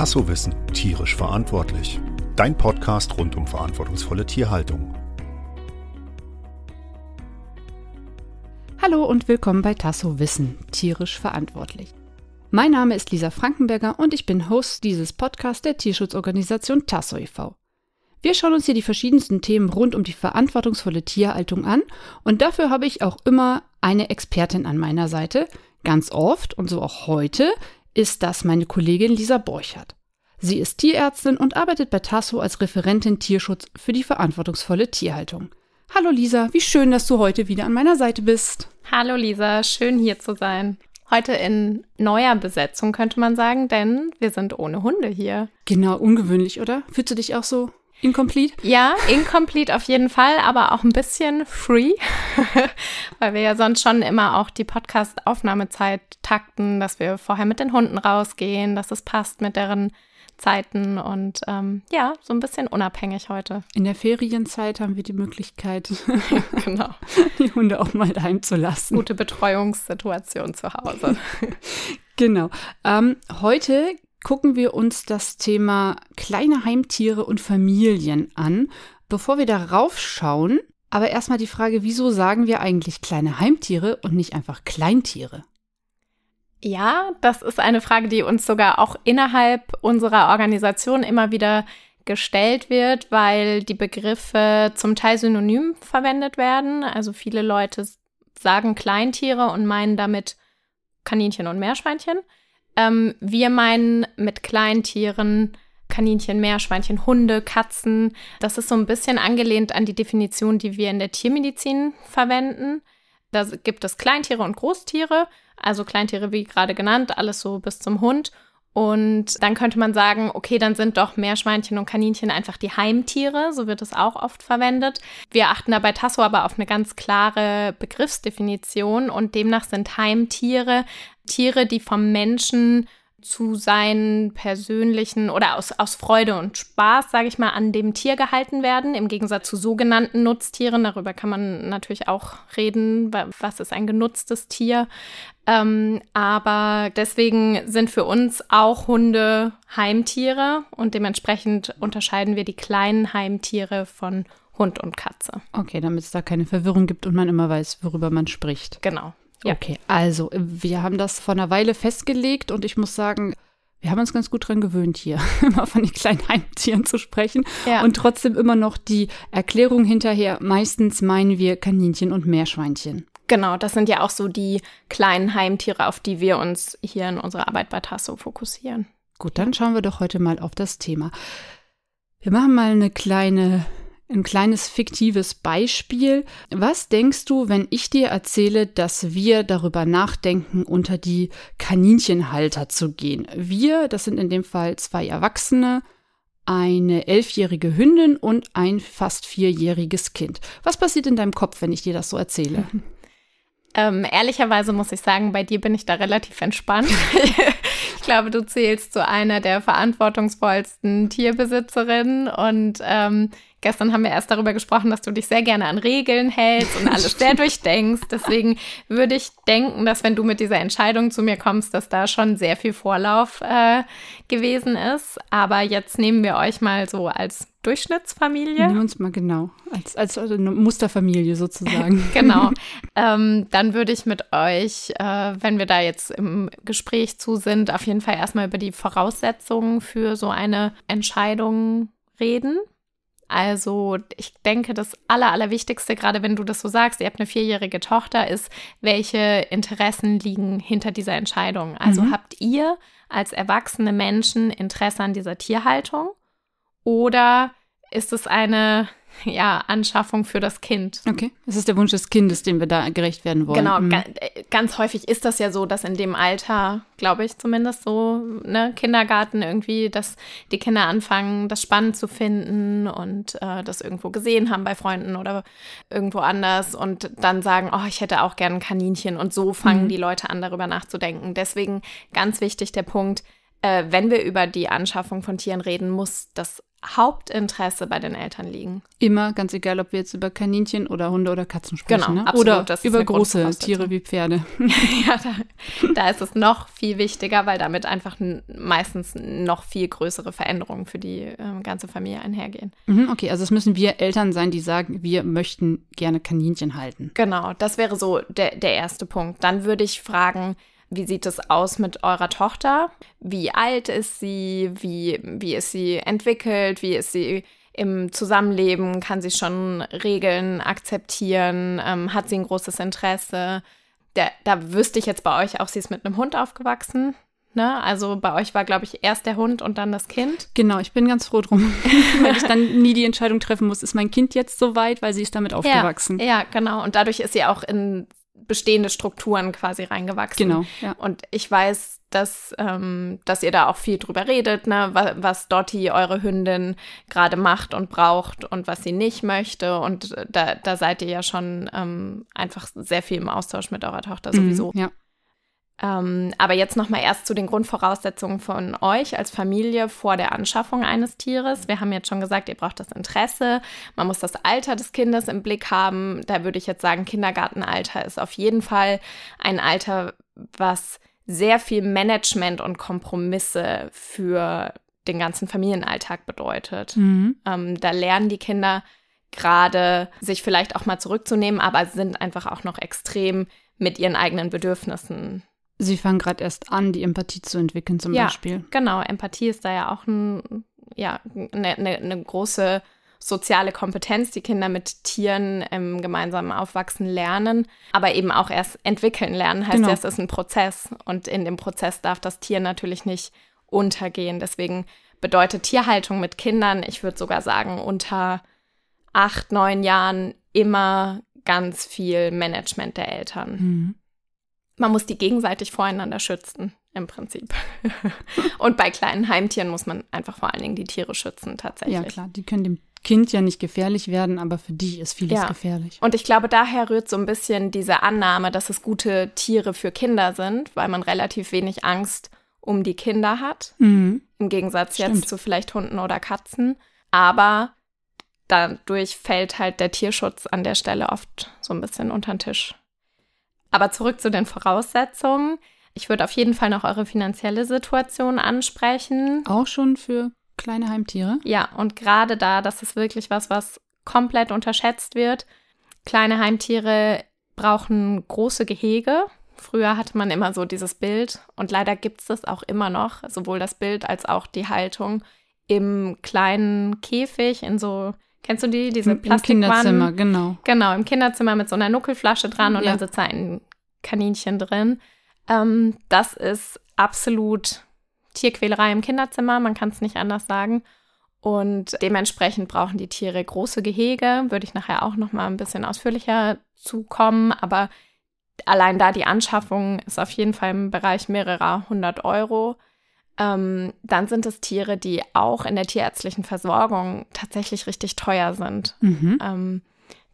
Tasso Wissen tierisch verantwortlich. Dein Podcast rund um verantwortungsvolle Tierhaltung. Hallo und willkommen bei Tasso Wissen tierisch verantwortlich. Mein Name ist Lisa Frankenberger und ich bin Host dieses Podcasts der Tierschutzorganisation Tasso e.V. Wir schauen uns hier die verschiedensten Themen rund um die verantwortungsvolle Tierhaltung an und dafür habe ich auch immer eine Expertin an meiner Seite. Ganz oft und so auch heute ist das meine Kollegin Lisa Borchert. Sie ist Tierärztin und arbeitet bei Tasso als Referentin Tierschutz für die verantwortungsvolle Tierhaltung. Hallo Lisa, wie schön, dass du heute wieder an meiner Seite bist. Hallo Lisa, schön hier zu sein. Heute in neuer Besetzung könnte man sagen, denn wir sind ohne Hunde hier. Genau, ungewöhnlich, oder? Fühlst du dich auch so? Incomplete? Ja, incomplete auf jeden Fall, aber auch ein bisschen free, weil wir ja sonst schon immer auch die Podcast-Aufnahmezeit takten, dass wir vorher mit den Hunden rausgehen, dass es passt mit deren Zeiten und ähm, ja, so ein bisschen unabhängig heute. In der Ferienzeit haben wir die Möglichkeit, genau. die Hunde auch mal daheim zu lassen. Gute Betreuungssituation zu Hause. genau. Ähm, heute gucken wir uns das Thema kleine Heimtiere und Familien an. Bevor wir darauf schauen, aber erstmal die Frage, wieso sagen wir eigentlich kleine Heimtiere und nicht einfach Kleintiere? Ja, das ist eine Frage, die uns sogar auch innerhalb unserer Organisation immer wieder gestellt wird, weil die Begriffe zum Teil synonym verwendet werden. Also viele Leute sagen Kleintiere und meinen damit Kaninchen und Meerschweinchen. Ähm, wir meinen mit Kleintieren Kaninchen, Meerschweinchen, Hunde, Katzen. Das ist so ein bisschen angelehnt an die Definition, die wir in der Tiermedizin verwenden. Da gibt es Kleintiere und Großtiere, also Kleintiere wie gerade genannt, alles so bis zum Hund. Und dann könnte man sagen, okay, dann sind doch Meerschweinchen und Kaninchen einfach die Heimtiere, so wird es auch oft verwendet. Wir achten dabei Tasso aber auf eine ganz klare Begriffsdefinition und demnach sind Heimtiere Tiere, die vom Menschen zu seinen persönlichen oder aus, aus Freude und Spaß, sage ich mal, an dem Tier gehalten werden, im Gegensatz zu sogenannten Nutztieren. Darüber kann man natürlich auch reden, was ist ein genutztes Tier. Ähm, aber deswegen sind für uns auch Hunde Heimtiere und dementsprechend unterscheiden wir die kleinen Heimtiere von Hund und Katze. Okay, damit es da keine Verwirrung gibt und man immer weiß, worüber man spricht. Genau. Ja. Okay, also äh, wir haben das vor einer Weile festgelegt und ich muss sagen, wir haben uns ganz gut dran gewöhnt, hier immer von den kleinen Heimtieren zu sprechen. Ja. Und trotzdem immer noch die Erklärung hinterher. Meistens meinen wir Kaninchen und Meerschweinchen. Genau, das sind ja auch so die kleinen Heimtiere, auf die wir uns hier in unserer Arbeit bei Tasso fokussieren. Gut, dann schauen wir doch heute mal auf das Thema. Wir machen mal eine kleine ein kleines fiktives Beispiel. Was denkst du, wenn ich dir erzähle, dass wir darüber nachdenken, unter die Kaninchenhalter zu gehen? Wir, das sind in dem Fall zwei Erwachsene, eine elfjährige Hündin und ein fast vierjähriges Kind. Was passiert in deinem Kopf, wenn ich dir das so erzähle? Ähm, ehrlicherweise muss ich sagen, bei dir bin ich da relativ entspannt. ich glaube, du zählst zu einer der verantwortungsvollsten Tierbesitzerinnen und ähm, Gestern haben wir erst darüber gesprochen, dass du dich sehr gerne an Regeln hältst und alles sehr durchdenkst. Deswegen würde ich denken, dass wenn du mit dieser Entscheidung zu mir kommst, dass da schon sehr viel Vorlauf äh, gewesen ist. Aber jetzt nehmen wir euch mal so als Durchschnittsfamilie. Nehmen wir uns mal genau, als, als also Musterfamilie sozusagen. genau. Ähm, dann würde ich mit euch, äh, wenn wir da jetzt im Gespräch zu sind, auf jeden Fall erstmal über die Voraussetzungen für so eine Entscheidung reden. Also ich denke, das Aller, Allerwichtigste, gerade wenn du das so sagst, ihr habt eine vierjährige Tochter, ist, welche Interessen liegen hinter dieser Entscheidung? Also mhm. habt ihr als erwachsene Menschen Interesse an dieser Tierhaltung? Oder ist es eine ja, Anschaffung für das Kind. Okay, das ist der Wunsch des Kindes, dem wir da gerecht werden wollen. Genau, mhm. ga ganz häufig ist das ja so, dass in dem Alter, glaube ich zumindest so, ne, Kindergarten irgendwie, dass die Kinder anfangen, das spannend zu finden und äh, das irgendwo gesehen haben bei Freunden oder irgendwo anders und dann sagen, oh, ich hätte auch gerne ein Kaninchen und so fangen mhm. die Leute an, darüber nachzudenken. Deswegen ganz wichtig der Punkt, äh, wenn wir über die Anschaffung von Tieren reden, muss das Hauptinteresse bei den Eltern liegen. Immer, ganz egal, ob wir jetzt über Kaninchen oder Hunde oder Katzen sprechen. Genau, ne? absolut, oder über große Tiere wie Pferde. ja, da, da, ist es noch viel wichtiger, weil damit einfach meistens noch viel größere Veränderungen für die äh, ganze Familie einhergehen. Mhm, okay, also es müssen wir Eltern sein, die sagen, wir möchten gerne Kaninchen halten. Genau, das wäre so der, der erste Punkt. Dann würde ich fragen, wie sieht es aus mit eurer Tochter? Wie alt ist sie? Wie, wie ist sie entwickelt? Wie ist sie im Zusammenleben? Kann sie schon Regeln akzeptieren? Ähm, hat sie ein großes Interesse? Der, da wüsste ich jetzt bei euch auch, sie ist mit einem Hund aufgewachsen. Ne? Also bei euch war, glaube ich, erst der Hund und dann das Kind. Genau, ich bin ganz froh drum, weil ich dann nie die Entscheidung treffen muss, ist mein Kind jetzt so weit, weil sie ist damit aufgewachsen. Ja, ja, genau. Und dadurch ist sie auch in bestehende Strukturen quasi reingewachsen. Genau. Ja. Und ich weiß, dass, ähm, dass ihr da auch viel drüber redet, ne? was, was Dotti, eure Hündin, gerade macht und braucht und was sie nicht möchte. Und äh, da, da seid ihr ja schon ähm, einfach sehr viel im Austausch mit eurer Tochter mhm, sowieso. Mhm, ja. Ähm, aber jetzt nochmal erst zu den Grundvoraussetzungen von euch als Familie vor der Anschaffung eines Tieres. Wir haben jetzt schon gesagt, ihr braucht das Interesse, man muss das Alter des Kindes im Blick haben. Da würde ich jetzt sagen, Kindergartenalter ist auf jeden Fall ein Alter, was sehr viel Management und Kompromisse für den ganzen Familienalltag bedeutet. Mhm. Ähm, da lernen die Kinder gerade, sich vielleicht auch mal zurückzunehmen, aber sind einfach auch noch extrem mit ihren eigenen Bedürfnissen Sie fangen gerade erst an, die Empathie zu entwickeln, zum ja, Beispiel. Genau, Empathie ist da ja auch ein, ja, eine ne, ne große soziale Kompetenz, die Kinder mit Tieren im gemeinsamen aufwachsen lernen, aber eben auch erst entwickeln lernen. Heißt genau. ja, es ist ein Prozess und in dem Prozess darf das Tier natürlich nicht untergehen. Deswegen bedeutet Tierhaltung mit Kindern, ich würde sogar sagen, unter acht, neun Jahren immer ganz viel Management der Eltern. Mhm man muss die gegenseitig voreinander schützen, im Prinzip. und bei kleinen Heimtieren muss man einfach vor allen Dingen die Tiere schützen, tatsächlich. Ja, klar, die können dem Kind ja nicht gefährlich werden, aber für die ist vieles ja. gefährlich. Und ich glaube, daher rührt so ein bisschen diese Annahme, dass es gute Tiere für Kinder sind, weil man relativ wenig Angst um die Kinder hat. Mhm. Im Gegensatz Stimmt. jetzt zu vielleicht Hunden oder Katzen. Aber dadurch fällt halt der Tierschutz an der Stelle oft so ein bisschen unter den Tisch. Aber zurück zu den Voraussetzungen. Ich würde auf jeden Fall noch eure finanzielle Situation ansprechen. Auch schon für kleine Heimtiere? Ja, und gerade da, das ist wirklich was, was komplett unterschätzt wird. Kleine Heimtiere brauchen große Gehege. Früher hatte man immer so dieses Bild und leider gibt es das auch immer noch, sowohl das Bild als auch die Haltung im kleinen Käfig, in so Kennst du die? Diese Plastik Im Kinderzimmer, genau. Genau, im Kinderzimmer mit so einer Nuckelflasche dran und ja. dann sitzt da ein Kaninchen drin. Ähm, das ist absolut Tierquälerei im Kinderzimmer, man kann es nicht anders sagen. Und dementsprechend brauchen die Tiere große Gehege, würde ich nachher auch noch mal ein bisschen ausführlicher zukommen, aber allein da die Anschaffung ist auf jeden Fall im Bereich mehrerer hundert Euro ähm, dann sind es Tiere, die auch in der tierärztlichen Versorgung tatsächlich richtig teuer sind. Mhm. Ähm,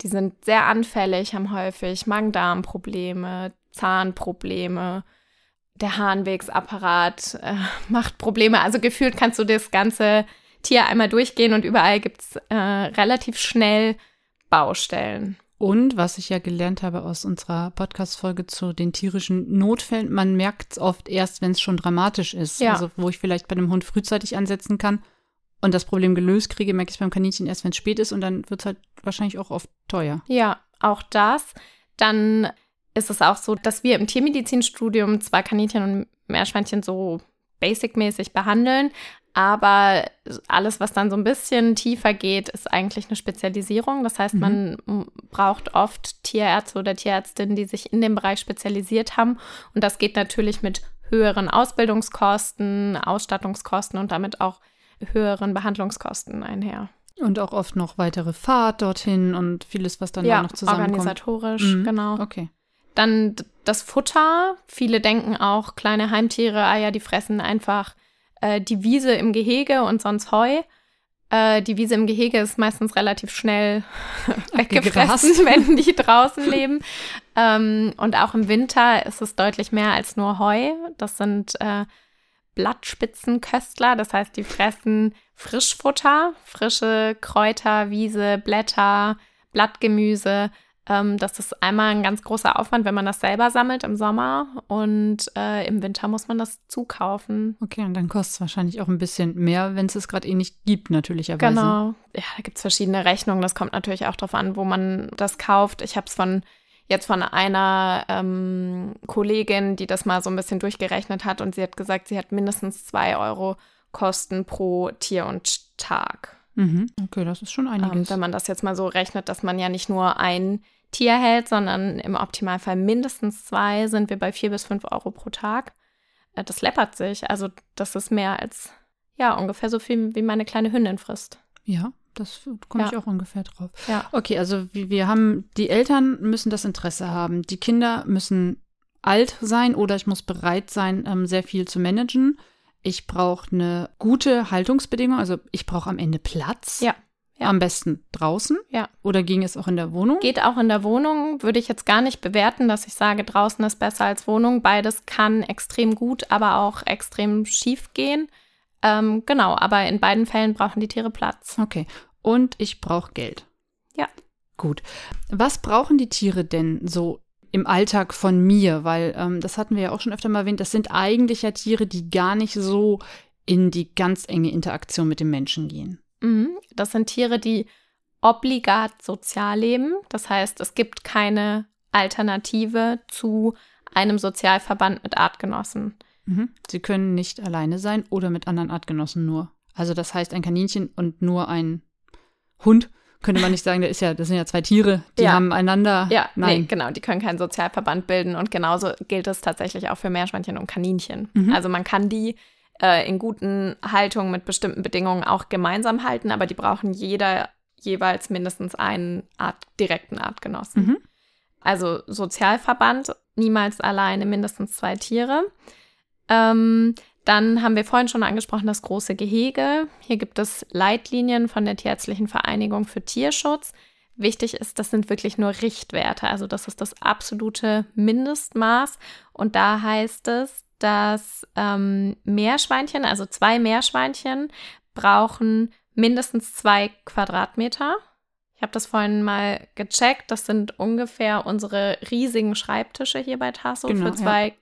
die sind sehr anfällig, haben häufig Magen-Darm-Probleme, Zahnprobleme, der Harnwegsapparat äh, macht Probleme. Also gefühlt kannst du das ganze Tier einmal durchgehen und überall gibt es äh, relativ schnell Baustellen. Und was ich ja gelernt habe aus unserer Podcast-Folge zu den tierischen Notfällen, man merkt es oft erst, wenn es schon dramatisch ist. Ja. Also, wo ich vielleicht bei einem Hund frühzeitig ansetzen kann und das Problem gelöst kriege, merke ich beim Kaninchen erst, wenn es spät ist und dann wird es halt wahrscheinlich auch oft teuer. Ja, auch das. Dann ist es auch so, dass wir im Tiermedizinstudium zwar Kaninchen und Meerschweinchen so basic-mäßig behandeln, aber alles, was dann so ein bisschen tiefer geht, ist eigentlich eine Spezialisierung. Das heißt, man mhm. braucht oft Tierärzte oder Tierärztinnen, die sich in dem Bereich spezialisiert haben. Und das geht natürlich mit höheren Ausbildungskosten, Ausstattungskosten und damit auch höheren Behandlungskosten einher. Und auch oft noch weitere Fahrt dorthin und vieles, was dann ja, noch zusammenkommt. organisatorisch, mhm. genau. Okay. Dann das Futter. Viele denken auch, kleine Heimtiere, Eier, die fressen einfach äh, die Wiese im Gehege und sonst Heu. Äh, die Wiese im Gehege ist meistens relativ schnell weggefressen, wenn die draußen leben. Ähm, und auch im Winter ist es deutlich mehr als nur Heu. Das sind äh, Blattspitzenköstler, das heißt, die fressen Frischfutter, frische Kräuter, Wiese, Blätter, Blattgemüse ähm, das ist einmal ein ganz großer Aufwand, wenn man das selber sammelt im Sommer und äh, im Winter muss man das zukaufen. Okay, und dann kostet es wahrscheinlich auch ein bisschen mehr, wenn es es gerade eh nicht gibt, natürlicherweise. Genau. Ja, da gibt es verschiedene Rechnungen. Das kommt natürlich auch darauf an, wo man das kauft. Ich habe es von jetzt von einer ähm, Kollegin, die das mal so ein bisschen durchgerechnet hat und sie hat gesagt, sie hat mindestens zwei Euro Kosten pro Tier und Tag. Mhm. Okay, das ist schon ähm, einiges. Ähm, wenn man das jetzt mal so rechnet, dass man ja nicht nur ein Tier hält, sondern im Optimalfall mindestens zwei, sind wir bei vier bis fünf Euro pro Tag. Äh, das läppert sich. Also, das ist mehr als, ja, ungefähr so viel, wie meine kleine Hündin frisst. Ja, das komme ja. ich auch ungefähr drauf. Ja. Okay, also wir haben, die Eltern müssen das Interesse haben, die Kinder müssen alt sein oder ich muss bereit sein, ähm, sehr viel zu managen. Ich brauche eine gute Haltungsbedingung, also ich brauche am Ende Platz. Ja. Ja. Am besten draußen? Ja. Oder ging es auch in der Wohnung? Geht auch in der Wohnung. Würde ich jetzt gar nicht bewerten, dass ich sage, draußen ist besser als Wohnung. Beides kann extrem gut, aber auch extrem schief gehen. Ähm, genau, aber in beiden Fällen brauchen die Tiere Platz. Okay. Und ich brauche Geld. Ja. Gut. Was brauchen die Tiere denn so im Alltag von mir? Weil ähm, das hatten wir ja auch schon öfter mal erwähnt. Das sind eigentlich ja Tiere, die gar nicht so in die ganz enge Interaktion mit dem Menschen gehen. Mhm. Das sind Tiere, die obligat sozial leben. Das heißt, es gibt keine Alternative zu einem Sozialverband mit Artgenossen. Mhm. Sie können nicht alleine sein oder mit anderen Artgenossen nur. Also das heißt, ein Kaninchen und nur ein Hund könnte man nicht sagen, da ist ja, das sind ja zwei Tiere, die ja. haben einander. Ja, Nein. Nee, genau, die können keinen Sozialverband bilden und genauso gilt es tatsächlich auch für Meerschweinchen und Kaninchen. Mhm. Also man kann die äh, in guten Haltungen mit bestimmten Bedingungen auch gemeinsam halten, aber die brauchen jeder jeweils mindestens einen Art, direkten Artgenossen. Mhm. Also Sozialverband, niemals alleine, mindestens zwei Tiere. Ähm, dann haben wir vorhin schon angesprochen, das große Gehege. Hier gibt es Leitlinien von der Tierärztlichen Vereinigung für Tierschutz. Wichtig ist, das sind wirklich nur Richtwerte. Also das ist das absolute Mindestmaß. Und da heißt es, dass ähm, Meerschweinchen, also zwei Meerschweinchen, brauchen mindestens zwei Quadratmeter. Ich habe das vorhin mal gecheckt. Das sind ungefähr unsere riesigen Schreibtische hier bei Tasso genau, für zwei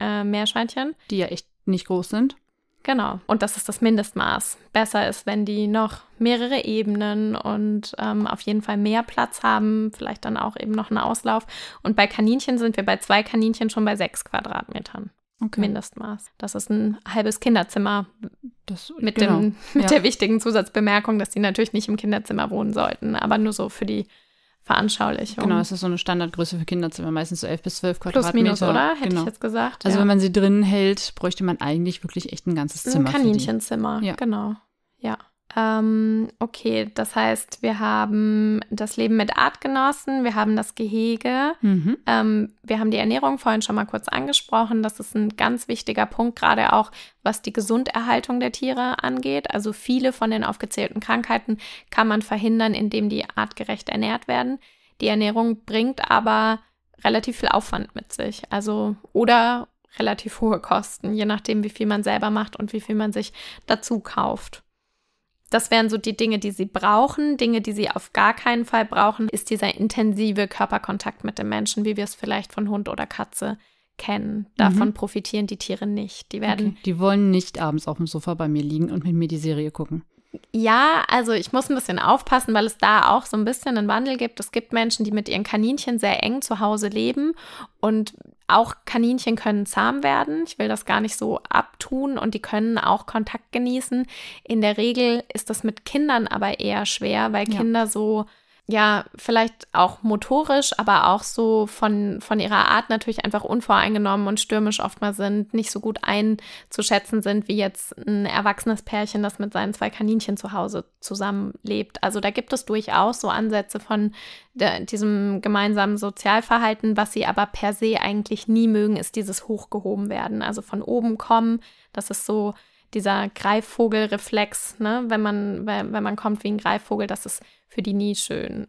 ja. äh, Meerschweinchen. Die ja echt nicht groß sind. Genau. Und das ist das Mindestmaß. Besser ist, wenn die noch mehrere Ebenen und ähm, auf jeden Fall mehr Platz haben, vielleicht dann auch eben noch einen Auslauf. Und bei Kaninchen sind wir bei zwei Kaninchen schon bei sechs Quadratmetern. Okay. Mindestmaß. Das ist ein halbes Kinderzimmer. Das, mit genau. dem, mit ja. der wichtigen Zusatzbemerkung, dass die natürlich nicht im Kinderzimmer wohnen sollten, aber nur so für die Veranschaulichung. Genau, es ist so eine Standardgröße für Kinderzimmer, meistens so 11 bis 12 Quadratmeter. Plus minus, oder? Hätte genau. ich jetzt gesagt. Also ja. wenn man sie drin hält, bräuchte man eigentlich wirklich echt ein ganzes Zimmer. Ein Kaninchenzimmer, ja. genau. Ja. Ähm, okay, das heißt, wir haben das Leben mit Artgenossen, wir haben das Gehege, mhm. ähm, wir haben die Ernährung vorhin schon mal kurz angesprochen. Das ist ein ganz wichtiger Punkt, gerade auch was die Gesunderhaltung der Tiere angeht. Also viele von den aufgezählten Krankheiten kann man verhindern, indem die artgerecht ernährt werden. Die Ernährung bringt aber relativ viel Aufwand mit sich. Also oder relativ hohe Kosten, je nachdem, wie viel man selber macht und wie viel man sich dazu kauft. Das wären so die Dinge, die sie brauchen. Dinge, die sie auf gar keinen Fall brauchen, ist dieser intensive Körperkontakt mit dem Menschen, wie wir es vielleicht von Hund oder Katze kennen. Davon mhm. profitieren die Tiere nicht. Die werden. Okay. Die wollen nicht abends auf dem Sofa bei mir liegen und mit mir die Serie gucken. Ja, also ich muss ein bisschen aufpassen, weil es da auch so ein bisschen einen Wandel gibt. Es gibt Menschen, die mit ihren Kaninchen sehr eng zu Hause leben und auch Kaninchen können zahm werden. Ich will das gar nicht so abtun und die können auch Kontakt genießen. In der Regel ist das mit Kindern aber eher schwer, weil ja. Kinder so ja, vielleicht auch motorisch, aber auch so von, von ihrer Art natürlich einfach unvoreingenommen und stürmisch oft mal sind, nicht so gut einzuschätzen sind, wie jetzt ein erwachsenes Pärchen, das mit seinen zwei Kaninchen zu Hause zusammenlebt. Also da gibt es durchaus so Ansätze von der, diesem gemeinsamen Sozialverhalten. Was sie aber per se eigentlich nie mögen, ist dieses hochgehoben werden, also von oben kommen. Das ist so dieser Greifvogelreflex, ne? wenn, man, wenn man kommt wie ein Greifvogel, das ist für die nie schön.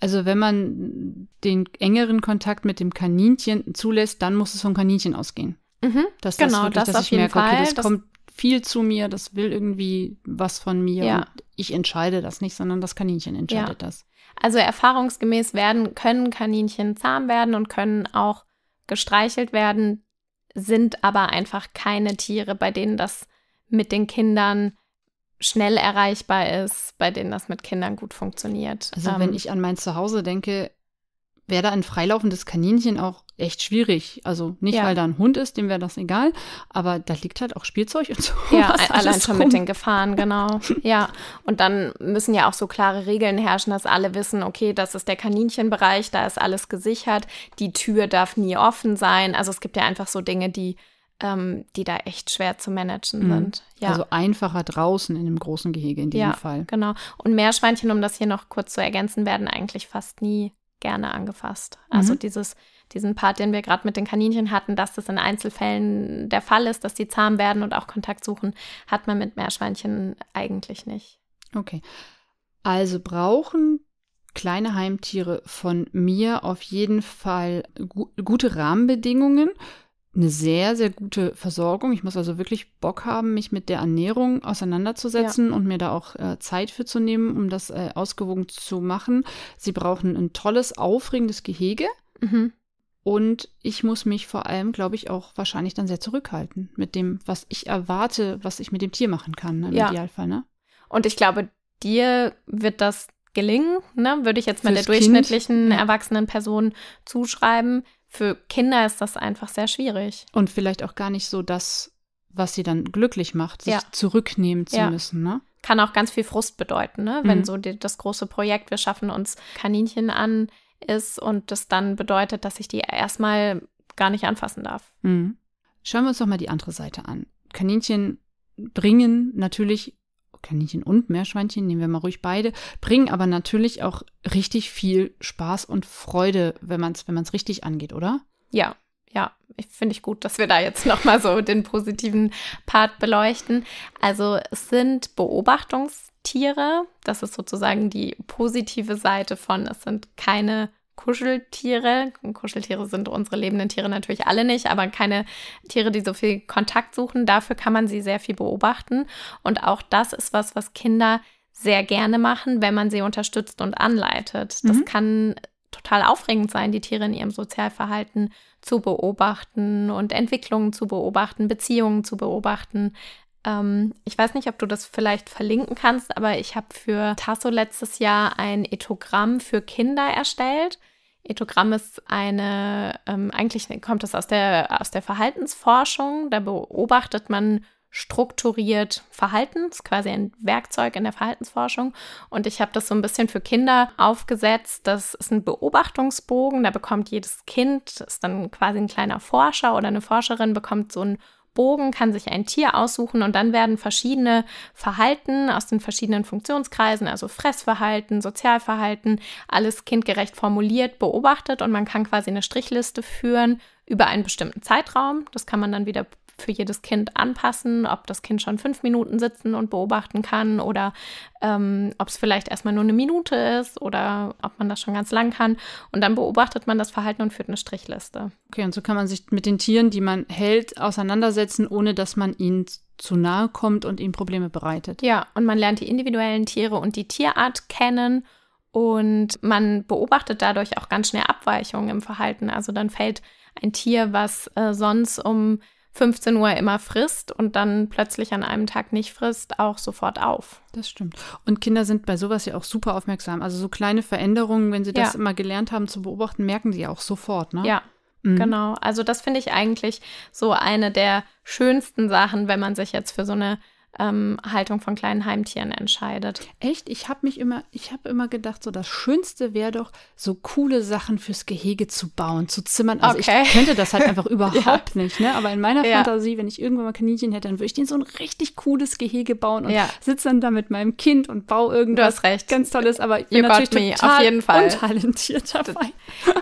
Also wenn man den engeren Kontakt mit dem Kaninchen zulässt, dann muss es vom Kaninchen ausgehen. Mhm, dass das genau, wirklich, das dass ich merke, okay, das, das, kommt viel zu mir, das will irgendwie was von mir. Ja. ich entscheide das nicht, sondern das Kaninchen entscheidet ja. das. Also erfahrungsgemäß werden, können Kaninchen zahm werden und können auch gestreichelt werden, sind aber einfach keine Tiere, bei denen das mit den Kindern schnell erreichbar ist, bei denen das mit Kindern gut funktioniert. Also ähm, wenn ich an mein Zuhause denke, wäre da ein freilaufendes Kaninchen auch echt schwierig. Also nicht, ja. weil da ein Hund ist, dem wäre das egal, aber da liegt halt auch Spielzeug und so. Ja, allein schon rum. mit den Gefahren, genau. ja, und dann müssen ja auch so klare Regeln herrschen, dass alle wissen, okay, das ist der Kaninchenbereich, da ist alles gesichert, die Tür darf nie offen sein. Also es gibt ja einfach so Dinge, die ähm, die da echt schwer zu managen mhm. sind. Ja. Also einfacher draußen in dem großen Gehege in diesem ja, Fall. Genau. Und Meerschweinchen, um das hier noch kurz zu ergänzen, werden eigentlich fast nie gerne angefasst. Also mhm. dieses, diesen Part, den wir gerade mit den Kaninchen hatten, dass das in Einzelfällen der Fall ist, dass die zahm werden und auch Kontakt suchen, hat man mit Meerschweinchen eigentlich nicht. Okay. Also brauchen kleine Heimtiere von mir auf jeden Fall gu gute Rahmenbedingungen eine sehr, sehr gute Versorgung. Ich muss also wirklich Bock haben, mich mit der Ernährung auseinanderzusetzen ja. und mir da auch äh, Zeit für zu nehmen, um das äh, ausgewogen zu machen. Sie brauchen ein tolles, aufregendes Gehege. Mhm. Und ich muss mich vor allem, glaube ich, auch wahrscheinlich dann sehr zurückhalten mit dem, was ich erwarte, was ich mit dem Tier machen kann, ne, im ja. Idealfall. Ne? Und ich glaube, dir wird das gelingen, ne? würde ich jetzt mal der durchschnittlichen ja. erwachsenen Person zuschreiben für Kinder ist das einfach sehr schwierig. Und vielleicht auch gar nicht so das, was sie dann glücklich macht, sich ja. zurücknehmen zu ja. müssen, ne? Kann auch ganz viel Frust bedeuten, ne? Wenn mhm. so die, das große Projekt, wir schaffen uns Kaninchen an, ist und das dann bedeutet, dass ich die erstmal gar nicht anfassen darf. Mhm. Schauen wir uns doch mal die andere Seite an. Kaninchen bringen natürlich Kaninchen und Meerschweinchen, nehmen wir mal ruhig beide, bringen aber natürlich auch richtig viel Spaß und Freude, wenn man es wenn man's richtig angeht, oder? Ja, ja, ich finde ich gut, dass wir da jetzt nochmal so den positiven Part beleuchten. Also es sind Beobachtungstiere, das ist sozusagen die positive Seite von, es sind keine Kuscheltiere. Kuscheltiere sind unsere lebenden Tiere natürlich alle nicht, aber keine Tiere, die so viel Kontakt suchen. Dafür kann man sie sehr viel beobachten. Und auch das ist was, was Kinder sehr gerne machen, wenn man sie unterstützt und anleitet. Das mhm. kann total aufregend sein, die Tiere in ihrem Sozialverhalten zu beobachten und Entwicklungen zu beobachten, Beziehungen zu beobachten ähm, ich weiß nicht, ob du das vielleicht verlinken kannst, aber ich habe für Tasso letztes Jahr ein Ethogramm für Kinder erstellt. Ethogramm ist eine, ähm, eigentlich kommt es aus der, aus der Verhaltensforschung. Da beobachtet man strukturiert Verhalten. ist quasi ein Werkzeug in der Verhaltensforschung. Und ich habe das so ein bisschen für Kinder aufgesetzt. Das ist ein Beobachtungsbogen. Da bekommt jedes Kind, ist dann quasi ein kleiner Forscher oder eine Forscherin, bekommt so einen Bogen kann sich ein Tier aussuchen und dann werden verschiedene Verhalten aus den verschiedenen Funktionskreisen, also Fressverhalten, Sozialverhalten, alles kindgerecht formuliert, beobachtet und man kann quasi eine Strichliste führen über einen bestimmten Zeitraum. Das kann man dann wieder für jedes Kind anpassen, ob das Kind schon fünf Minuten sitzen und beobachten kann oder ähm, ob es vielleicht erstmal nur eine Minute ist oder ob man das schon ganz lang kann. Und dann beobachtet man das Verhalten und führt eine Strichliste. Okay, und so kann man sich mit den Tieren, die man hält, auseinandersetzen, ohne dass man ihnen zu nahe kommt und ihnen Probleme bereitet. Ja, und man lernt die individuellen Tiere und die Tierart kennen. Und man beobachtet dadurch auch ganz schnell Abweichungen im Verhalten. Also dann fällt ein Tier, was äh, sonst um 15 Uhr immer frisst und dann plötzlich an einem Tag nicht frisst, auch sofort auf. Das stimmt. Und Kinder sind bei sowas ja auch super aufmerksam. Also so kleine Veränderungen, wenn sie das ja. immer gelernt haben zu beobachten, merken sie ja auch sofort, ne? Ja. Mhm. Genau, also das finde ich eigentlich so eine der schönsten Sachen, wenn man sich jetzt für so eine ähm, Haltung von kleinen Heimtieren entscheidet. Echt? Ich habe mich immer, ich habe immer gedacht, so das Schönste wäre doch, so coole Sachen fürs Gehege zu bauen, zu zimmern. Also okay. ich könnte das halt einfach überhaupt ja. nicht, ne? Aber in meiner ja. Fantasie, wenn ich irgendwann mal Kaninchen hätte, dann würde ich denen so ein richtig cooles Gehege bauen und ja. sitze dann da mit meinem Kind und baue irgendwas ganz Tolles, aber ich bin you natürlich total auf jeden Fall. untalentiert dabei.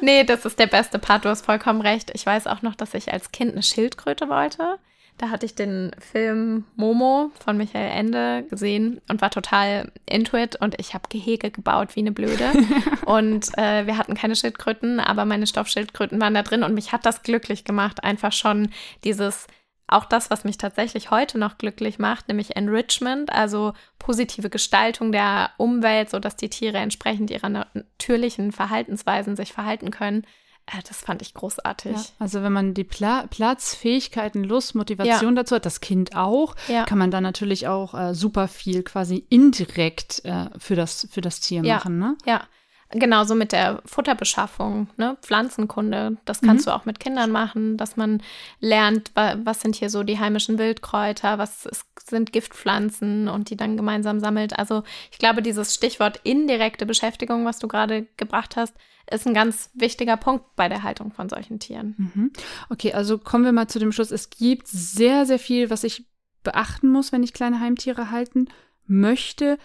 nee, das ist der beste Part, du hast vollkommen recht. Ich weiß auch noch, dass ich als Kind eine Schildkröte wollte. Da hatte ich den Film Momo von Michael Ende gesehen und war total into it und ich habe Gehege gebaut wie eine Blöde. und äh, wir hatten keine Schildkröten, aber meine Stoffschildkröten waren da drin und mich hat das glücklich gemacht, einfach schon dieses auch das, was mich tatsächlich heute noch glücklich macht, nämlich Enrichment, also positive Gestaltung der Umwelt, sodass die Tiere entsprechend ihrer natürlichen Verhaltensweisen sich verhalten können. Äh, das fand ich großartig. Ja, also wenn man die Pla Platz, Fähigkeiten, Lust, Motivation ja. dazu hat, das Kind auch, ja. kann man da natürlich auch äh, super viel quasi indirekt äh, für, das, für das Tier machen. Ne? Ja, Genauso mit der Futterbeschaffung, ne? Pflanzenkunde. Das kannst mhm. du auch mit Kindern machen, dass man lernt, was sind hier so die heimischen Wildkräuter, was ist, sind Giftpflanzen und die dann gemeinsam sammelt. Also ich glaube, dieses Stichwort indirekte Beschäftigung, was du gerade gebracht hast, ist ein ganz wichtiger Punkt bei der Haltung von solchen Tieren. Mhm. Okay, also kommen wir mal zu dem Schluss. Es gibt sehr, sehr viel, was ich beachten muss, wenn ich kleine Heimtiere halten möchte.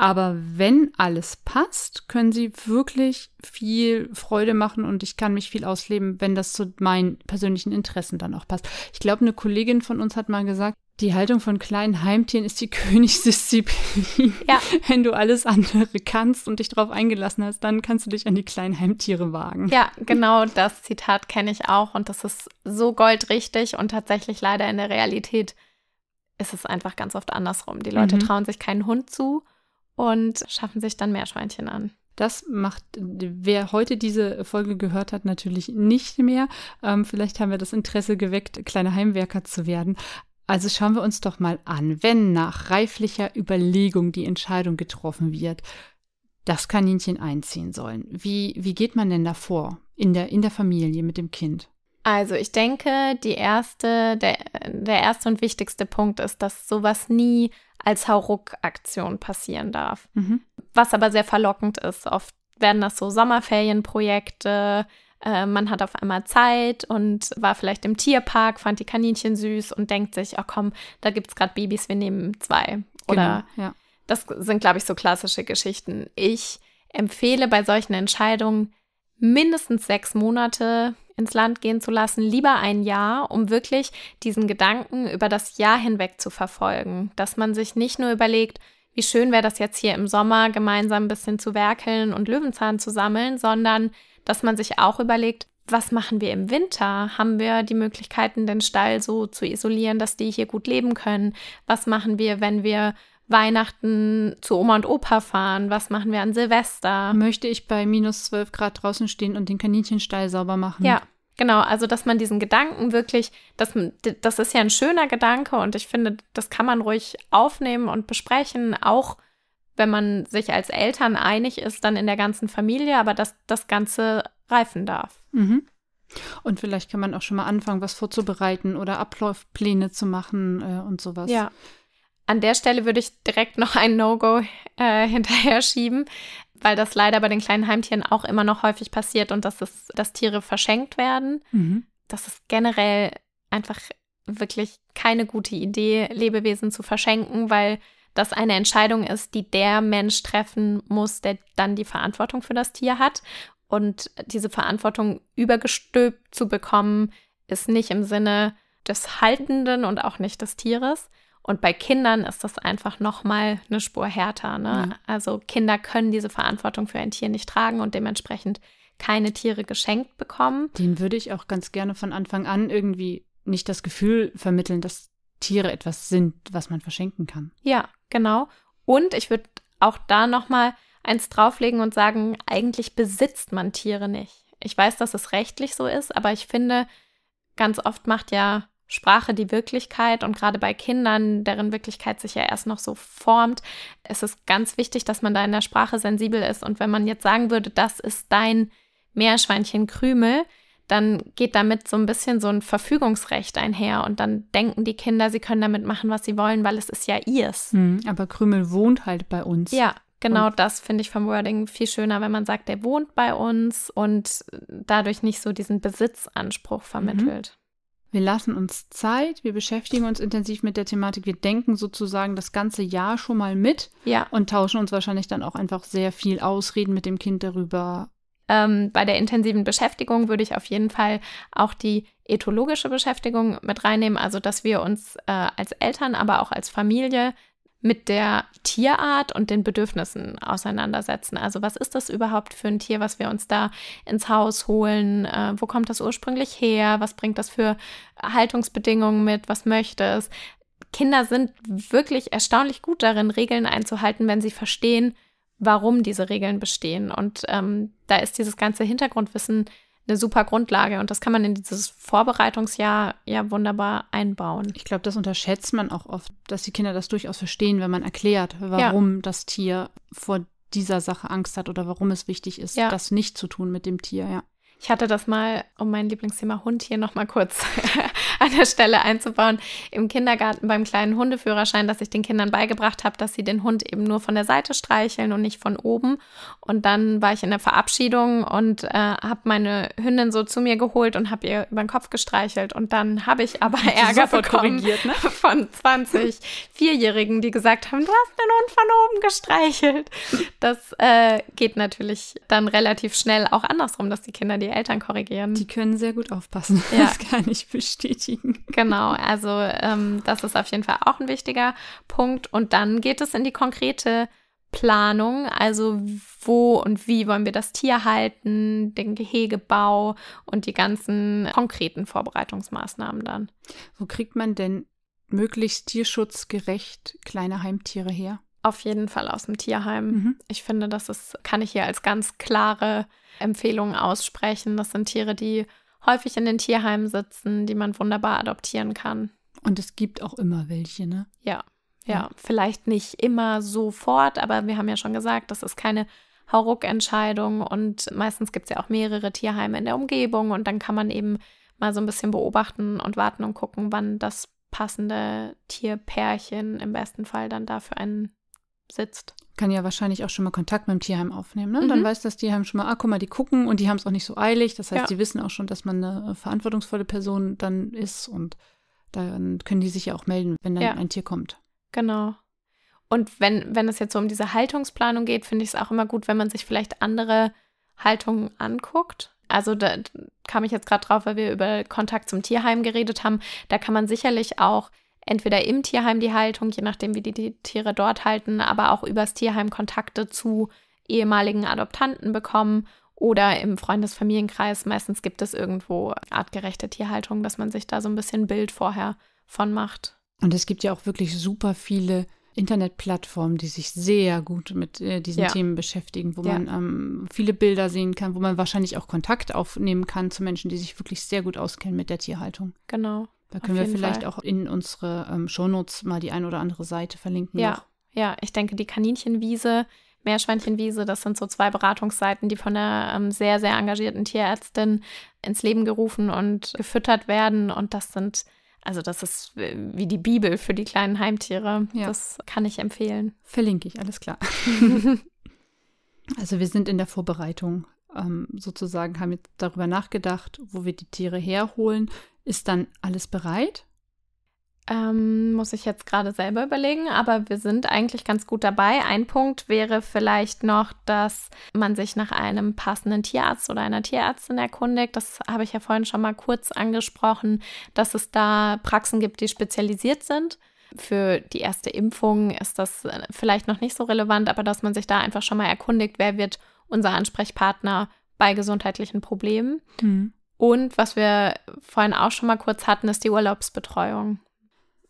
Aber wenn alles passt, können sie wirklich viel Freude machen und ich kann mich viel ausleben, wenn das zu meinen persönlichen Interessen dann auch passt. Ich glaube, eine Kollegin von uns hat mal gesagt, die Haltung von kleinen Heimtieren ist die Königsdisziplin. Ja. Wenn du alles andere kannst und dich darauf eingelassen hast, dann kannst du dich an die kleinen Heimtiere wagen. Ja, genau das Zitat kenne ich auch und das ist so goldrichtig und tatsächlich leider in der Realität ist es einfach ganz oft andersrum. Die Leute mhm. trauen sich keinen Hund zu und schaffen sich dann Meerschweinchen an. Das macht, wer heute diese Folge gehört hat, natürlich nicht mehr. Ähm, vielleicht haben wir das Interesse geweckt, kleine Heimwerker zu werden. Also schauen wir uns doch mal an, wenn nach reiflicher Überlegung die Entscheidung getroffen wird, das Kaninchen einziehen sollen. Wie, wie geht man denn davor in der, in der Familie mit dem Kind? Also ich denke, erste, der, der erste und wichtigste Punkt ist, dass sowas nie als Hauruck-Aktion passieren darf. Mhm. Was aber sehr verlockend ist. Oft werden das so Sommerferienprojekte, äh, man hat auf einmal Zeit und war vielleicht im Tierpark, fand die Kaninchen süß und denkt sich, oh komm, da gibt es gerade Babys, wir nehmen zwei. Oder genau, ja. das sind, glaube ich, so klassische Geschichten. Ich empfehle bei solchen Entscheidungen mindestens sechs Monate, ins Land gehen zu lassen, lieber ein Jahr, um wirklich diesen Gedanken über das Jahr hinweg zu verfolgen, dass man sich nicht nur überlegt, wie schön wäre das jetzt hier im Sommer gemeinsam ein bisschen zu werkeln und Löwenzahn zu sammeln, sondern dass man sich auch überlegt, was machen wir im Winter? Haben wir die Möglichkeiten, den Stall so zu isolieren, dass die hier gut leben können? Was machen wir, wenn wir Weihnachten zu Oma und Opa fahren? Was machen wir an Silvester? Möchte ich bei minus 12 Grad draußen stehen und den Kaninchenstall sauber machen? Ja, genau. Also, dass man diesen Gedanken wirklich, das, das ist ja ein schöner Gedanke und ich finde, das kann man ruhig aufnehmen und besprechen, auch wenn man sich als Eltern einig ist, dann in der ganzen Familie, aber dass das Ganze reifen darf. Mhm. Und vielleicht kann man auch schon mal anfangen, was vorzubereiten oder Ablaufpläne zu machen äh, und sowas. Ja. An der Stelle würde ich direkt noch ein No-Go äh, hinterher schieben, weil das leider bei den kleinen Heimtieren auch immer noch häufig passiert und das ist, dass Tiere verschenkt werden. Mhm. Das ist generell einfach wirklich keine gute Idee, Lebewesen zu verschenken, weil das eine Entscheidung ist, die der Mensch treffen muss, der dann die Verantwortung für das Tier hat. Und diese Verantwortung übergestülpt zu bekommen, ist nicht im Sinne des Haltenden und auch nicht des Tieres. Und bei Kindern ist das einfach nochmal eine Spur härter. Ne? Mhm. Also Kinder können diese Verantwortung für ein Tier nicht tragen und dementsprechend keine Tiere geschenkt bekommen. Den würde ich auch ganz gerne von Anfang an irgendwie nicht das Gefühl vermitteln, dass Tiere etwas sind, was man verschenken kann. Ja, genau. Und ich würde auch da nochmal eins drauflegen und sagen, eigentlich besitzt man Tiere nicht. Ich weiß, dass es rechtlich so ist, aber ich finde, ganz oft macht ja Sprache die Wirklichkeit und gerade bei Kindern, deren Wirklichkeit sich ja erst noch so formt, ist es ganz wichtig, dass man da in der Sprache sensibel ist. Und wenn man jetzt sagen würde, das ist dein Meerschweinchen Krümel, dann geht damit so ein bisschen so ein Verfügungsrecht einher und dann denken die Kinder, sie können damit machen, was sie wollen, weil es ist ja ihrs. Mhm, aber Krümel wohnt halt bei uns. Ja, Genau und das finde ich vom Wording viel schöner, wenn man sagt, der wohnt bei uns und dadurch nicht so diesen Besitzanspruch mhm. vermittelt. Wir lassen uns Zeit, wir beschäftigen uns intensiv mit der Thematik, wir denken sozusagen das ganze Jahr schon mal mit ja. und tauschen uns wahrscheinlich dann auch einfach sehr viel aus, reden mit dem Kind darüber. Ähm, bei der intensiven Beschäftigung würde ich auf jeden Fall auch die ethologische Beschäftigung mit reinnehmen, also dass wir uns äh, als Eltern, aber auch als Familie mit der Tierart und den Bedürfnissen auseinandersetzen. Also was ist das überhaupt für ein Tier, was wir uns da ins Haus holen? Äh, wo kommt das ursprünglich her? Was bringt das für Haltungsbedingungen mit? Was möchte es? Kinder sind wirklich erstaunlich gut darin, Regeln einzuhalten, wenn sie verstehen, warum diese Regeln bestehen. Und ähm, da ist dieses ganze Hintergrundwissen eine super Grundlage und das kann man in dieses Vorbereitungsjahr ja wunderbar einbauen. Ich glaube, das unterschätzt man auch oft, dass die Kinder das durchaus verstehen, wenn man erklärt, warum ja. das Tier vor dieser Sache Angst hat oder warum es wichtig ist, ja. das nicht zu tun mit dem Tier, ja. Ich hatte das mal, um mein Lieblingsthema Hund hier nochmal kurz an der Stelle einzubauen, im Kindergarten beim kleinen Hundeführerschein, dass ich den Kindern beigebracht habe, dass sie den Hund eben nur von der Seite streicheln und nicht von oben. Und dann war ich in der Verabschiedung und äh, habe meine Hündin so zu mir geholt und habe ihr über den Kopf gestreichelt. Und dann habe ich aber Ärger bekommen ne? von 20 Vierjährigen, die gesagt haben, du hast den Hund von oben gestreichelt. Das äh, geht natürlich dann relativ schnell auch andersrum, dass die Kinder die Eltern korrigieren. Die können sehr gut aufpassen. Ja. Das kann ich bestätigen. Genau, also ähm, das ist auf jeden Fall auch ein wichtiger Punkt. Und dann geht es in die konkrete Planung, also wo und wie wollen wir das Tier halten, den Gehegebau und die ganzen konkreten Vorbereitungsmaßnahmen dann. Wo kriegt man denn möglichst tierschutzgerecht kleine Heimtiere her? Auf jeden Fall aus dem Tierheim. Mhm. Ich finde, das ist, kann ich hier als ganz klare Empfehlung aussprechen. Das sind Tiere, die häufig in den Tierheimen sitzen, die man wunderbar adoptieren kann. Und es gibt auch immer welche, ne? Ja. Ja, ja. vielleicht nicht immer sofort, aber wir haben ja schon gesagt, das ist keine Hauruck-Entscheidung und meistens gibt es ja auch mehrere Tierheime in der Umgebung und dann kann man eben mal so ein bisschen beobachten und warten und gucken, wann das passende Tierpärchen im besten Fall dann dafür einen sitzt. Kann ja wahrscheinlich auch schon mal Kontakt mit dem Tierheim aufnehmen. Ne? Mhm. Dann weiß das Tierheim schon mal, ah, guck mal, die gucken und die haben es auch nicht so eilig. Das heißt, ja. die wissen auch schon, dass man eine äh, verantwortungsvolle Person dann ist und dann können die sich ja auch melden, wenn dann ja. ein Tier kommt. Genau. Und wenn, wenn es jetzt so um diese Haltungsplanung geht, finde ich es auch immer gut, wenn man sich vielleicht andere Haltungen anguckt. Also da kam ich jetzt gerade drauf, weil wir über Kontakt zum Tierheim geredet haben. Da kann man sicherlich auch entweder im Tierheim die Haltung, je nachdem, wie die, die Tiere dort halten, aber auch übers Tierheim Kontakte zu ehemaligen Adoptanten bekommen oder im Freundesfamilienkreis. Meistens gibt es irgendwo artgerechte Tierhaltung, dass man sich da so ein bisschen Bild vorher von macht. Und es gibt ja auch wirklich super viele Internetplattformen, die sich sehr gut mit äh, diesen ja. Themen beschäftigen, wo ja. man ähm, viele Bilder sehen kann, wo man wahrscheinlich auch Kontakt aufnehmen kann zu Menschen, die sich wirklich sehr gut auskennen mit der Tierhaltung. Genau. Da können wir vielleicht Fall. auch in unsere ähm, Shownotes mal die ein oder andere Seite verlinken. Ja, noch. ja, ich denke, die Kaninchenwiese, Meerschweinchenwiese, das sind so zwei Beratungsseiten, die von einer ähm, sehr, sehr engagierten Tierärztin ins Leben gerufen und gefüttert werden. Und das sind, also das ist äh, wie die Bibel für die kleinen Heimtiere. Ja. Das kann ich empfehlen. Verlinke ich, alles klar. also wir sind in der Vorbereitung ähm, sozusagen haben jetzt darüber nachgedacht, wo wir die Tiere herholen, ist dann alles bereit? Ähm, muss ich jetzt gerade selber überlegen, aber wir sind eigentlich ganz gut dabei. Ein Punkt wäre vielleicht noch, dass man sich nach einem passenden Tierarzt oder einer Tierärztin erkundigt. Das habe ich ja vorhin schon mal kurz angesprochen, dass es da Praxen gibt, die spezialisiert sind. Für die erste Impfung ist das äh, vielleicht noch nicht so relevant, aber dass man sich da einfach schon mal erkundigt, wer wird unser Ansprechpartner bei gesundheitlichen Problemen. Mhm. Und was wir vorhin auch schon mal kurz hatten, ist die Urlaubsbetreuung.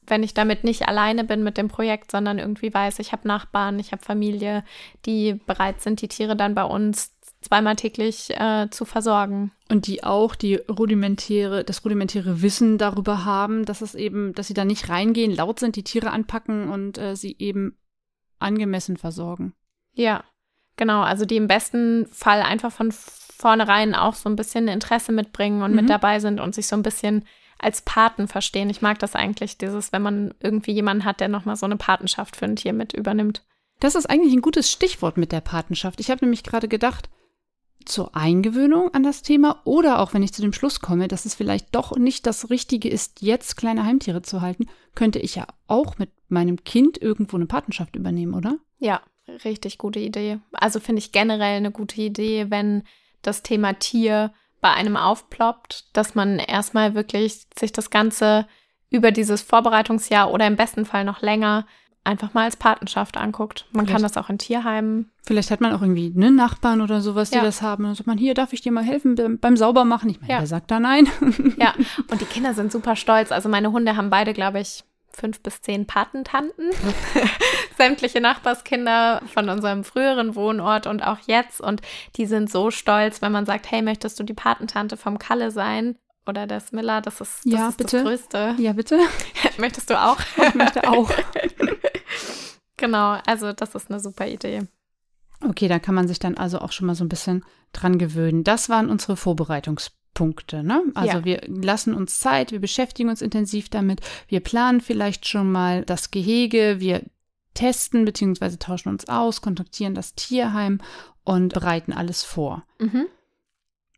Wenn ich damit nicht alleine bin mit dem Projekt, sondern irgendwie weiß, ich habe Nachbarn, ich habe Familie, die bereit sind, die Tiere dann bei uns zweimal täglich äh, zu versorgen. Und die auch die rudimentäre, das rudimentäre Wissen darüber haben, dass es eben, dass sie da nicht reingehen, laut sind, die Tiere anpacken und äh, sie eben angemessen versorgen. Ja, genau. Also die im besten Fall einfach von vornherein auch so ein bisschen Interesse mitbringen und mhm. mit dabei sind und sich so ein bisschen als Paten verstehen. Ich mag das eigentlich, dieses, wenn man irgendwie jemanden hat, der nochmal so eine Patenschaft für ein Tier mit übernimmt. Das ist eigentlich ein gutes Stichwort mit der Patenschaft. Ich habe nämlich gerade gedacht, zur Eingewöhnung an das Thema oder auch wenn ich zu dem Schluss komme, dass es vielleicht doch nicht das Richtige ist, jetzt kleine Heimtiere zu halten, könnte ich ja auch mit meinem Kind irgendwo eine Patenschaft übernehmen, oder? Ja, richtig gute Idee. Also finde ich generell eine gute Idee, wenn das Thema Tier bei einem aufploppt, dass man erstmal wirklich sich das Ganze über dieses Vorbereitungsjahr oder im besten Fall noch länger einfach mal als Patenschaft anguckt. Man vielleicht, kann das auch in Tierheimen. Vielleicht hat man auch irgendwie einen Nachbarn oder sowas, die das haben. Und dann sagt man, hier, darf ich dir mal helfen beim Saubermachen? Ich meine, ja. wer sagt da nein? ja, und die Kinder sind super stolz. Also meine Hunde haben beide, glaube ich, fünf bis zehn Patentanten, sämtliche Nachbarskinder von unserem früheren Wohnort und auch jetzt. Und die sind so stolz, wenn man sagt, hey, möchtest du die Patentante vom Kalle sein? Oder der Smiller, das ist, das, ja, ist bitte. das Größte. Ja, bitte. möchtest du auch? Ich möchte auch. genau, also das ist eine super Idee. Okay, da kann man sich dann also auch schon mal so ein bisschen dran gewöhnen. Das waren unsere Vorbereitungspunkte. Punkte. Ne? Also ja. wir lassen uns Zeit, wir beschäftigen uns intensiv damit, wir planen vielleicht schon mal das Gehege, wir testen bzw. tauschen uns aus, kontaktieren das Tierheim und bereiten alles vor. Mhm.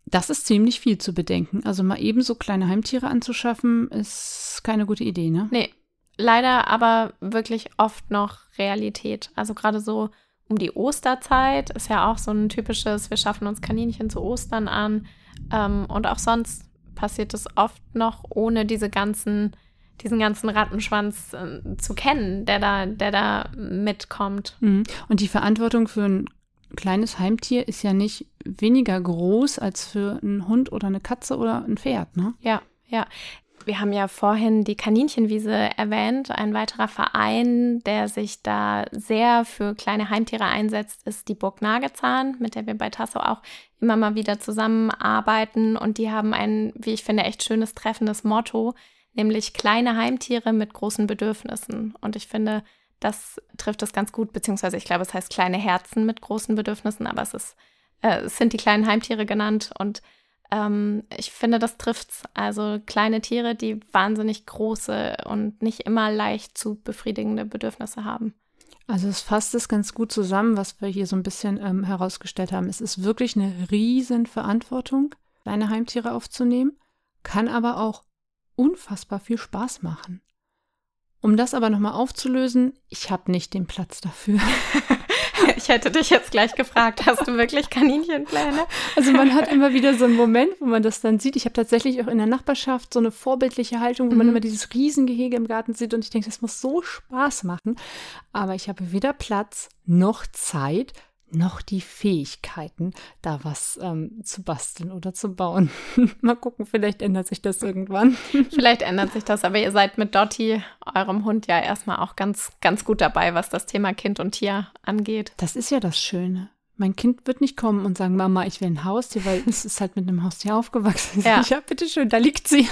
Das ist ziemlich viel zu bedenken. Also mal eben so kleine Heimtiere anzuschaffen, ist keine gute Idee, ne? Nee. Leider aber wirklich oft noch Realität. Also gerade so um die Osterzeit ist ja auch so ein typisches, wir schaffen uns Kaninchen zu Ostern an. Ähm, und auch sonst passiert es oft noch, ohne diese ganzen, diesen ganzen Rattenschwanz äh, zu kennen, der da, der da mitkommt. Mhm. Und die Verantwortung für ein kleines Heimtier ist ja nicht weniger groß als für einen Hund oder eine Katze oder ein Pferd, ne? Ja, ja. Wir haben ja vorhin die Kaninchenwiese erwähnt. Ein weiterer Verein, der sich da sehr für kleine Heimtiere einsetzt, ist die Burg Nagezahn, mit der wir bei Tasso auch immer mal wieder zusammenarbeiten. Und die haben ein, wie ich finde, echt schönes, treffendes Motto, nämlich kleine Heimtiere mit großen Bedürfnissen. Und ich finde, das trifft es ganz gut, beziehungsweise ich glaube, es heißt kleine Herzen mit großen Bedürfnissen, aber es ist, äh, es sind die kleinen Heimtiere genannt und ähm, ich finde, das trifft's. Also kleine Tiere, die wahnsinnig große und nicht immer leicht zu befriedigende Bedürfnisse haben. Also es fasst es ganz gut zusammen, was wir hier so ein bisschen ähm, herausgestellt haben. Es ist wirklich eine riesen Verantwortung, kleine Heimtiere aufzunehmen, kann aber auch unfassbar viel Spaß machen. Um das aber nochmal aufzulösen, ich habe nicht den Platz dafür. Ich hätte dich jetzt gleich gefragt, hast du wirklich Kaninchenpläne? Also man hat immer wieder so einen Moment, wo man das dann sieht. Ich habe tatsächlich auch in der Nachbarschaft so eine vorbildliche Haltung, wo mhm. man immer dieses Riesengehege im Garten sieht und ich denke, das muss so Spaß machen. Aber ich habe weder Platz noch Zeit noch die Fähigkeiten, da was ähm, zu basteln oder zu bauen. Mal gucken, vielleicht ändert sich das irgendwann. vielleicht ändert sich das, aber ihr seid mit Dotti, eurem Hund, ja erstmal auch ganz, ganz gut dabei, was das Thema Kind und Tier angeht. Das ist ja das Schöne. Mein Kind wird nicht kommen und sagen, Mama, ich will ein Haustier, weil es ist halt mit einem Haustier aufgewachsen. Ja, ja bitteschön, da liegt sie.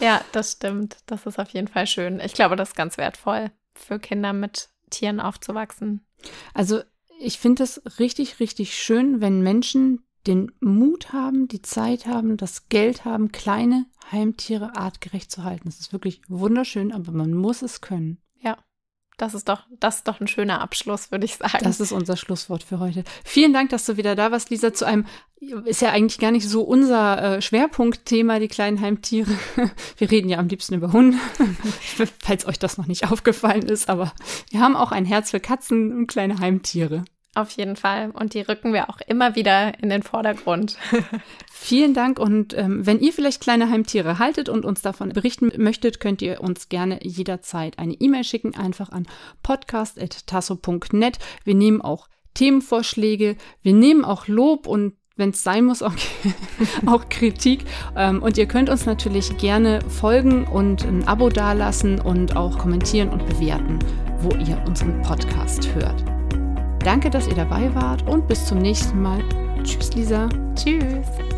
ja, das stimmt. Das ist auf jeden Fall schön. Ich glaube, das ist ganz wertvoll für Kinder mit Tieren aufzuwachsen. Also ich finde es richtig, richtig schön, wenn Menschen den Mut haben, die Zeit haben, das Geld haben, kleine Heimtiere artgerecht zu halten. Das ist wirklich wunderschön, aber man muss es können. Das ist doch, das ist doch ein schöner Abschluss, würde ich sagen. Das ist unser Schlusswort für heute. Vielen Dank, dass du wieder da warst, Lisa, zu einem, ist ja eigentlich gar nicht so unser äh, Schwerpunktthema, die kleinen Heimtiere. Wir reden ja am liebsten über Hunde, falls euch das noch nicht aufgefallen ist, aber wir haben auch ein Herz für Katzen und kleine Heimtiere. Auf jeden Fall. Und die rücken wir auch immer wieder in den Vordergrund. Vielen Dank. Und ähm, wenn ihr vielleicht kleine Heimtiere haltet und uns davon berichten möchtet, könnt ihr uns gerne jederzeit eine E-Mail schicken, einfach an podcast.tasso.net. Wir nehmen auch Themenvorschläge, wir nehmen auch Lob und wenn es sein muss, auch, auch Kritik. Ähm, und ihr könnt uns natürlich gerne folgen und ein Abo dalassen und auch kommentieren und bewerten, wo ihr unseren Podcast hört. Danke, dass ihr dabei wart und bis zum nächsten Mal. Tschüss, Lisa. Tschüss.